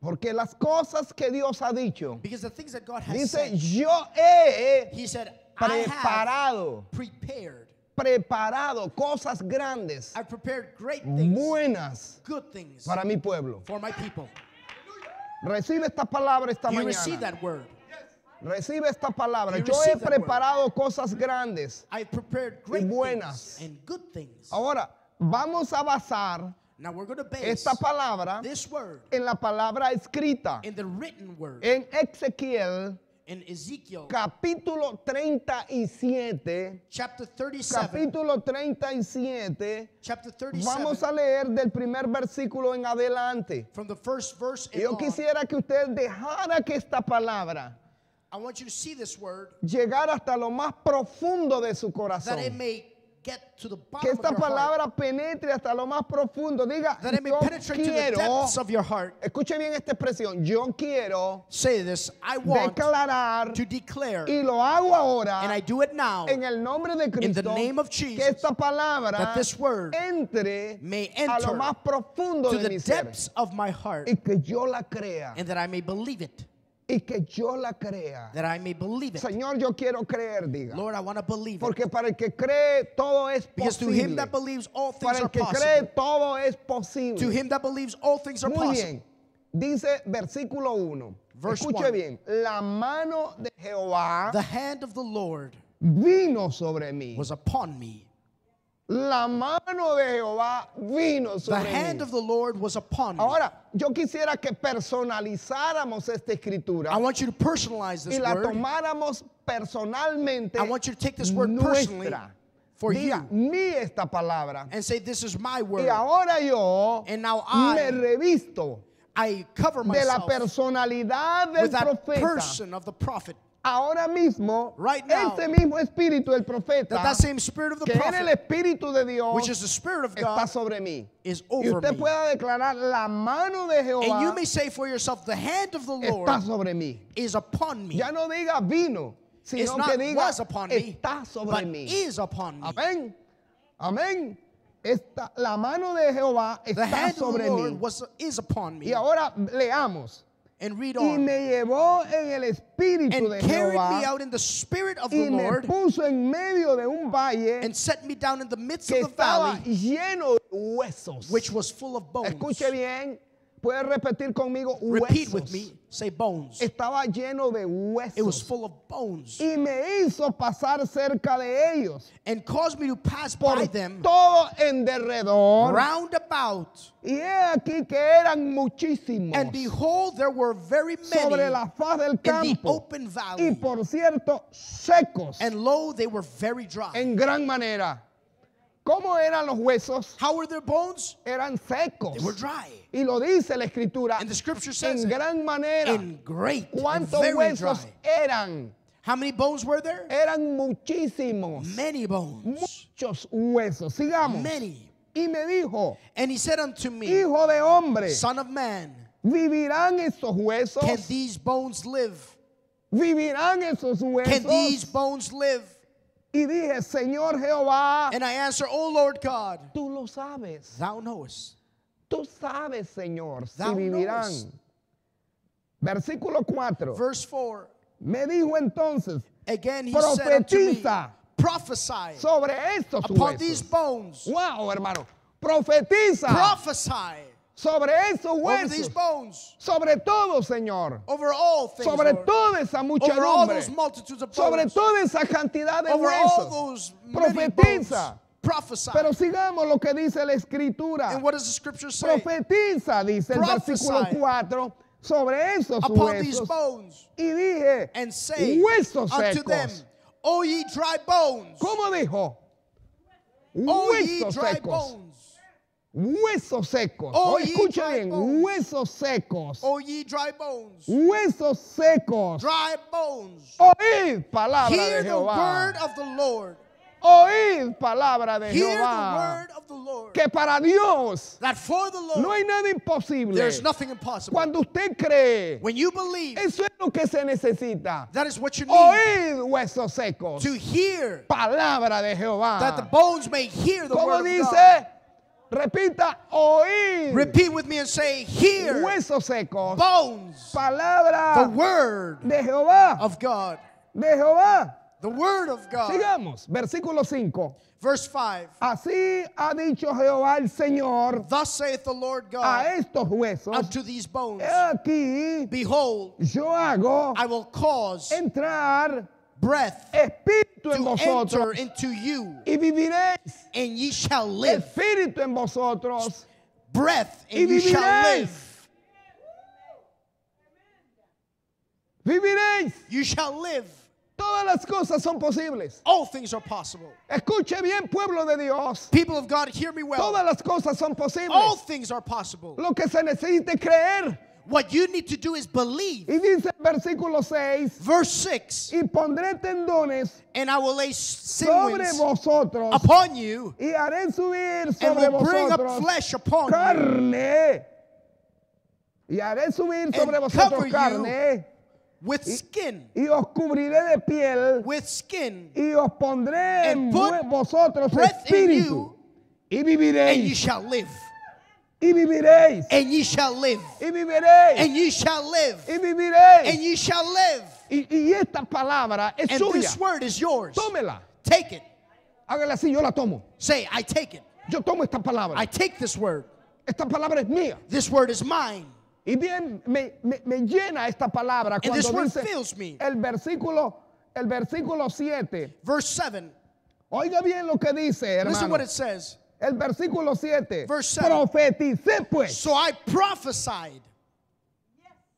Porque las cosas que Dios ha dicho, dice, yo he preparado, preparado cosas grandes, buenas para mi pueblo. Recibe esta palabra esta mañana. Recibe esta palabra. Yo he preparado cosas grandes y buenas. Ahora, vamos a basar esta palabra en la palabra escrita en Ezequiel capítulo 37, capítulo 37, vamos a leer del primer versículo en adelante. Yo quisiera que usted dejara que esta palabra llegara hasta lo más profundo de su corazón que esta palabra penetre hasta lo más profundo. Diga, yo quiero, Escuche bien esta expresión. Yo quiero Say I want declarar to declare, y lo hago ahora en el nombre de Cristo que esta palabra entre a lo más profundo de mi ser, heart, y que yo la crea and that I may believe y que yo la crea. Señor, yo quiero creer, diga. to Porque para el que cree todo es posible. para el que cree todo es posible. Muy bien. Dice versículo 1. Escuche bien. La mano de Jehová vino sobre mí. La mano de Jehová vino sobre the hand mí. of the Lord was upon Ahora, yo quisiera que personalizáramos esta escritura. I want you to personalize this word. y la tomáramos personalmente. I want you to take this word nuestra. personally. For Diga, you. mi esta palabra. And say, this is my word. Y ahora yo and now I, me revisto I cover myself de la personalidad del with that profeta. person of the prophet ahora mismo este mismo espíritu del profeta que es el espíritu de Dios está sobre mí y usted pueda declarar la mano de Jehová está sobre mí ya no diga vino sino que diga está sobre mí amén amén la mano de Jehová está sobre mí y ahora leamos And read on. Y me llevó en el espíritu and de carried Jehová, me out in the spirit of the Lord. Puso en medio de un valle and set me down in the midst of the valley. Lleno de huesos, which was full of bones. Escuche bien. Puede repetir conmigo huesos. Repeat with me. Say bones. Estaba lleno de huesos. It was full of bones. Y me hizo pasar cerca de ellos. And caused me to pass Por by them. Todo en derredor. Round about. Y he aquí que eran muchísimos. And behold, there were very many sobre la faz del campo. open valley. Y por cierto, secos. And lo, they were very dry. En gran manera. ¿Cómo eran los huesos? How were their bones? Eran secos. They were dry. Y lo dice la escritura. And the scripture says en gran manera. In great, ¿Cuántos very huesos eran? How many bones were there? Eran muchísimos. Many bones. Muchos huesos. Sigamos. Y me dijo. And he said unto me, Hijo de hombre. Son of man. Vivirán estos huesos. Can these bones live? Vivirán esos huesos. Can these bones live? Y dije, Señor Jehová. And I answer, O oh, Lord God. Tú lo sabes. Thou knowest. Tú sabes, Señor, Thou si vivirán. Knowest. Versículo 4. Verse 4. Me dijo entonces, Again, he profetiza said me, sobre estos upon huesos. these bones. Wow, hermano. Profetiza. Prophesy sobre eso huesos, sobre todo, Señor, sobre toda esa muchedumbre, sobre toda esa cantidad de huesos, profetiza. Pero sigamos lo que dice la Escritura. Profetiza, dice el versículo 4, sobre esos huesos. y dije, huesos secos. ¿Cómo dijo? Huesos secos. Huesos secos. Oh, escuchen bien. Huesos secos. Oh, ye dry bones. Huesos secos. Dry bones. Oíd palabra Hear de Jehová. The word of the Lord. Oíd palabra de Hear Jehová. The word of the Lord. Que para Dios That for the Lord, no hay nada imposible. impossible. Cuando usted cree, When you believe, eso es lo que se necesita. That is what you need. Oíd huesos secos. To hear palabra de Jehová. That the bones may hear the Como word dice? Of God. Repita, oír. Repeat with me and say, hear. Huesos secos. Bones. Palabra. The word. De Jehová. Of God. De Jehová. The word of God. Sigamos, versículo 5. Verse 5. Así ha dicho Jehová el Señor. Thus saith the Lord God. A estos huesos. Unto these bones. Aquí. Behold. Yo hago. I will cause. Entrar. Breath. Espíritu Espíritu en vosotros. Into you, y viviréis. And ye shall live. Espíritu en vosotros. Breath, and y viviréis. Ye shall live. Viviréis. You shall live. Todas las cosas son posibles. All things are possible. Escuche bien, pueblo de Dios. People of God, hear me well. Todas las cosas son posibles. All things are possible. Lo que se necesita es creer. What you need to do is believe. Y dice versículo 6. Verse 6. Y pondré tendones and I will lay sobre vosotros upon you y haré subir sobre and will bring up flesh upon carne. you. Y haré subir sobre vosotros cover carne. With skin. Y, y os cubriré de piel. With skin. Y os pondré en vosotros espíritu. You, y viviréis. And you shall live. Y viviréis. And ye shall live. Y viviréis. And ye shall live. Y viviréis. And ye shall live. Y, y esta palabra es and suya. this word is yours. Tómela. Take it. Hágala así, yo la tomo. Say, I take it. Yo tomo esta palabra. I take this word. Esta palabra es mía. This word is mine. Y bien me, me, me llena esta palabra cuando and this word dice fills me. el versículo el versículo 7. Verse 7. Oiga bien lo que dice, hermano. Listen what it says. El versículo 7. Profeticé pues. So I prophesied.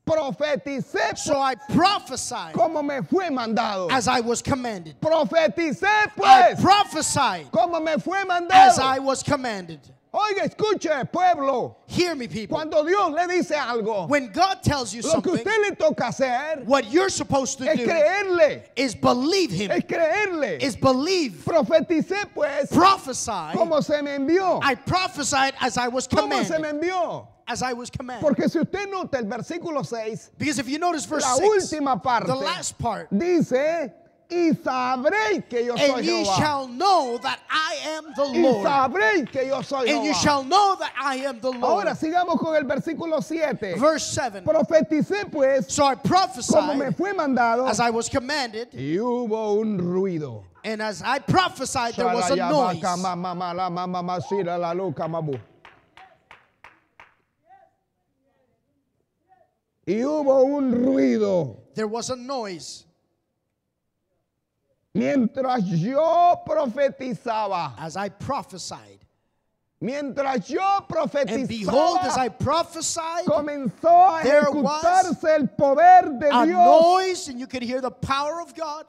Profeticé so I prophesied como me fue mandado. As I was commanded. Profeticé pues. I prophesied como me fue mandado. As I was commanded. Oiga, escuche, pueblo. Hear me, people. Cuando Dios le dice algo, when God tells you lo que something, usted le toca hacer, what you're supposed to es do creerle, is believe Him. Es creerle, is believe. Profeticé pues, prophesy, como se me envió. I prophesied as I was commanded. Como se me envió. As I was commanded. Porque si usted nota el versículo 6, Because if you notice verse 6, la última parte, the last part, dice y sabréis que yo soy and ye Jehová. shall know that I am the Lord. que yo soy and Jehová. you shall know that I am the Lord. Ahora sigamos con el versículo 7. Verse 7. Profeticé pues so I prophesied, como me fue mandado as I was commanded. Y hubo un ruido. And as I prophesied, there was a noise. Y hubo un ruido. There was a noise. Mientras yo profetizaba, as I prophesied, Mientras yo profetizaba, behold, as I prophesied, comenzó a ejecutarse el poder de a Dios. Noise, and you could hear the power of God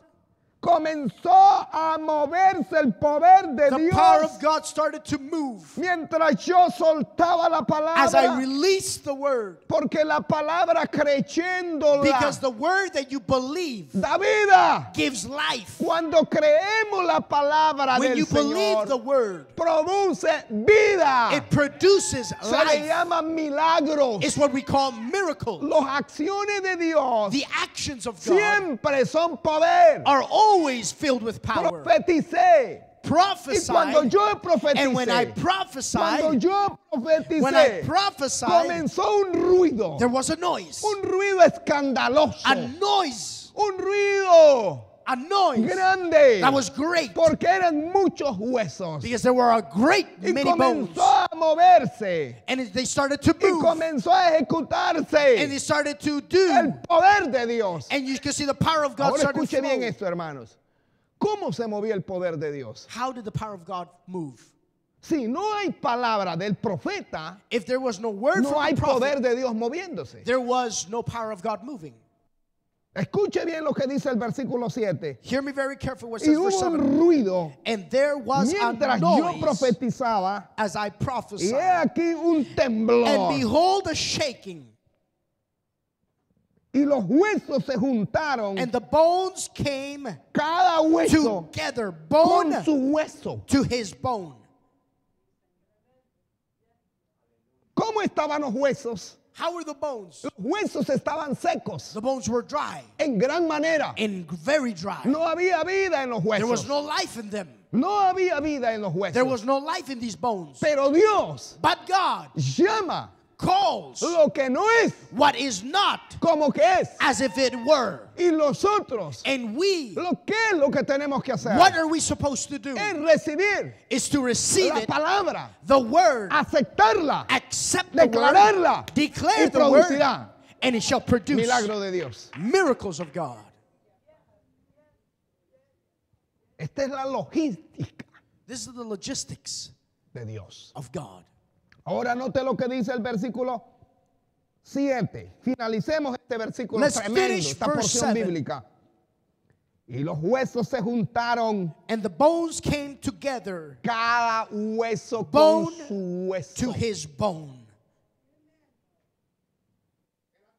comenzó a moverse el poder de the Dios. Power of God started to move. Mientras yo soltaba la palabra. As I released the word. Porque la palabra creyéndola. Because the word that you believe. Da vida. Gives life. Cuando creemos la palabra When del you Señor, believe the word. Produce vida. It produces Se life. Se llama milagros. It's what we call miracles. Los acciones de Dios. The actions of God. Siempre son poder. Are always always filled with power. Profeticé. Prophesy. and when I prophesied, when I prophesied, comenzó un ruido. There was a noise. Un ruido escandaloso. A noise. Un ruido a noise grande. That was great. Porque eran muchos huesos. Because there were a great y many comenzó bones. a moverse. And they started to move. Y comenzó a ejecutarse. And they started to do. El poder de Dios. And you can see the power of God Ahora started bien esto, hermanos. ¿Cómo se movía el poder de Dios? How did the power of God move? Si no hay palabra del profeta, If there was no, word no from hay the prophet, poder de Dios moviéndose. There was no power of God moving. Escuche bien lo que dice el versículo 7. Hear me very careful what y hubo un ruido And there was mientras a noise yo profetizaba. As I prophesied. Y he aquí un temblor. And behold a shaking. Y los huesos se juntaron. And the bones came cada hueso together, bone con su hueso. To his bone. ¿Cómo estaban los huesos? How were the bones? Los huesos estaban secos. The bones were dry. En gran manera. In very dry. No había vida en los huesos. There was no life in them. No había vida en los huesos. There was no life in these bones. Pero Dios. But God. Llama calls lo que no es what is not como que es as if it were y nosotros and we lo que es lo que tenemos que hacer what are we supposed to do es recibir is to receive la palabra it, the word aceptarla accept declararla the word, declare the word and it shall produce milagro de Dios miracles of God esta es la logística this is the logistics de Dios of God Ahora note lo que dice el versículo 7. Finalicemos este versículo Let's tremendo, esta porción bíblica. Y los huesos se juntaron. And the bones came together. Cada hueso bone con su hueso. To his bone.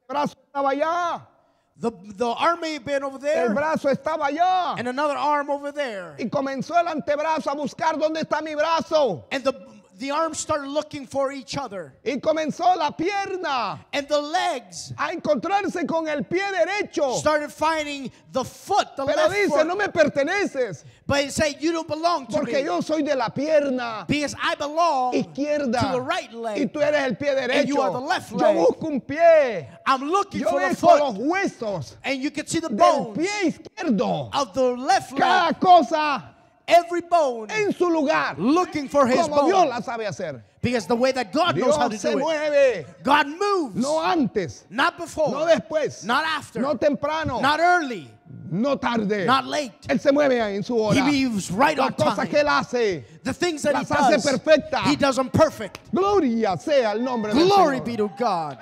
El brazo estaba allá. The, the arm had been over there. El brazo estaba allá. And another arm over there. Y comenzó el antebrazo a buscar dónde está mi brazo. And the the arms started looking for each other. Y comenzó la pierna and the legs a encontrarse con el pie derecho. Started finding the foot, the Pero left dice, foot. no me perteneces. But it said, you don't belong to Porque me. yo soy de la pierna Because I belong izquierda. To the right leg. Y tú eres el pie derecho. And you are the left leg. Yo busco un pie. I'm looking yo for the foot. los huesos. And you can see the bones. Del pie izquierdo. Of the left leg. Cada cosa every bone en su lugar. Looking for his como bone. Dios la sabe hacer. Because the way that God Dios knows how to se do mueve. it. God moves. No antes. Not before. No después. Not after. No temprano. Not early. No tarde. Not late. Él se mueve en su hora. He moves right Las on cosas time. que él hace. The things that he hace does. Perfecta. He does them perfect. Gloria sea el nombre Glory del Señor. be to God.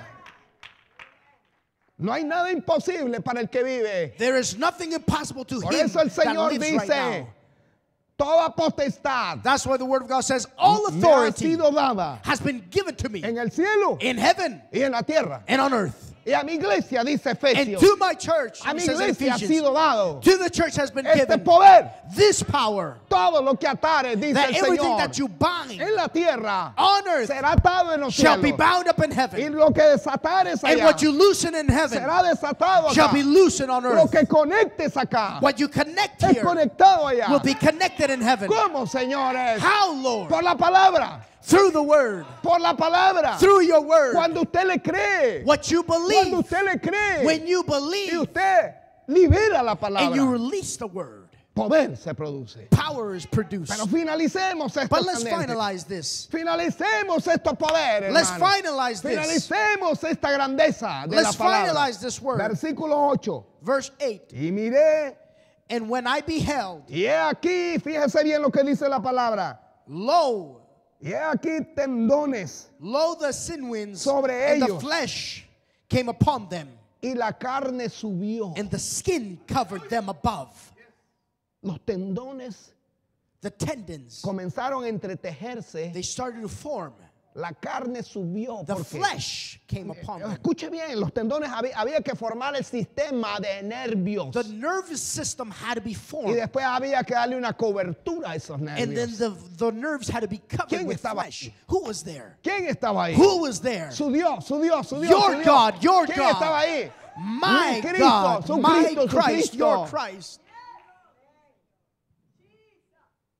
No hay nada imposible para el que vive. There is nothing impossible to Por him eso el Señor dice, right toda potestad. That's why the word of God says all authority has been given to me en el cielo in heaven y en la tierra and on earth. Y a mi iglesia dice Efesios. And to my church, a mi iglesia ha sido dado. To the church has been este given. poder. This power. Todo lo que atare, dice that el everything Señor. That you bind en la tierra on earth será atado en los cielos. shall be bound up in heaven. Y lo que desatares allá. And what you loosen in heaven será desatado acá. shall be loosened on earth. Lo que conectes acá. What you connect es here conectado allá. will be connected in heaven. ¿Cómo, señores? How, Lord? Por la palabra. Through the word. Por la palabra. Through your word. Cuando usted le cree. What you believe. Cuando usted le cree. When you believe. Y usted libera la palabra. And you release the word. Poder se produce. Power is produced. Pero finalicemos esto. But let's finalize this. Finalicemos estos poderes. Let's finalize this. Finalicemos esta grandeza de let's la palabra. Let's finalize this word. Versículo 8. Verse 8. Y miré. And when I beheld. Y aquí, fíjese bien lo que dice la palabra. Lo y aquí tendones. Lo the sin winds sobre ellos. And the flesh came upon them. Y la carne subió. And the skin covered them above. Los tendones the tendons comenzaron a entretejerse. They started to form la carne subió. The porque, flesh came eh, upon eh, them. Escuche bien, los tendones había, había, que formar el sistema de nervios. The nervous system had to be formed. Y después había que darle una cobertura a esos nervios. And then the, the nerves had to be covered with flesh. Ahí? Who was there? ¿Quién estaba ahí? Who was there? Su Dios, su Dios, su Dios. Your su God, your ¿Quién God. estaba ahí? My Cristo, God, su Cristo, Christ, Cristo. your Christ.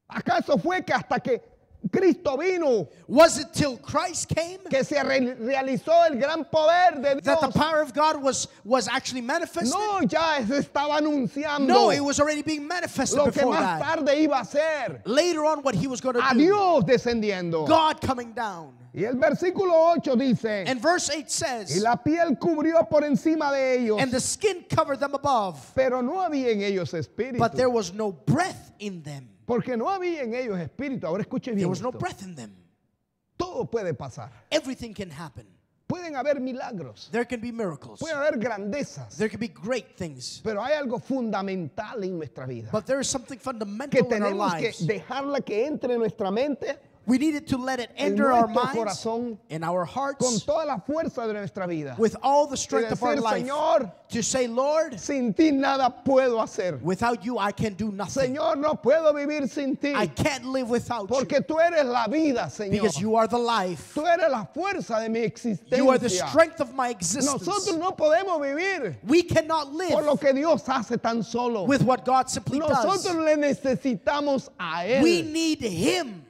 ¿Acaso fue que hasta que Cristo vino. Was it till Christ came que se re realizó el gran poder de Dios? That the power of God was, was actually manifested? No, ya se estaba anunciando. No, it was already being manifested lo que más tarde iba a ser. Later on what he was going to do. Dios descendiendo. God coming down. Y el versículo 8 dice, And verse 8 says, y la piel cubrió por encima de ellos, And the skin covered them above, pero no había en ellos espíritu, but there was no breath in them. Porque no había en ellos espíritu. Ahora escuchen bien. Todo puede pasar. Everything Pueden haber milagros. There Pueden haber grandezas. things. Pero hay algo fundamental en nuestra vida. que tenemos que dejarla que entre en nuestra mente We needed to let it enter our minds and our hearts con toda la fuerza de nuestra vida. with all the strength decir, of our life Señor, to say, Lord, sin ti nada puedo hacer. without you I can do nothing. Señor, no puedo vivir sin ti. I can't live without Porque you. Tú eres la vida, Señor. Because you are the life. Tú eres la fuerza de mi existencia. You are the strength of my existence. Nosotros no podemos vivir we cannot live por lo que Dios hace tan solo. with what God simply Nosotros does. Le necesitamos a él. We need Him.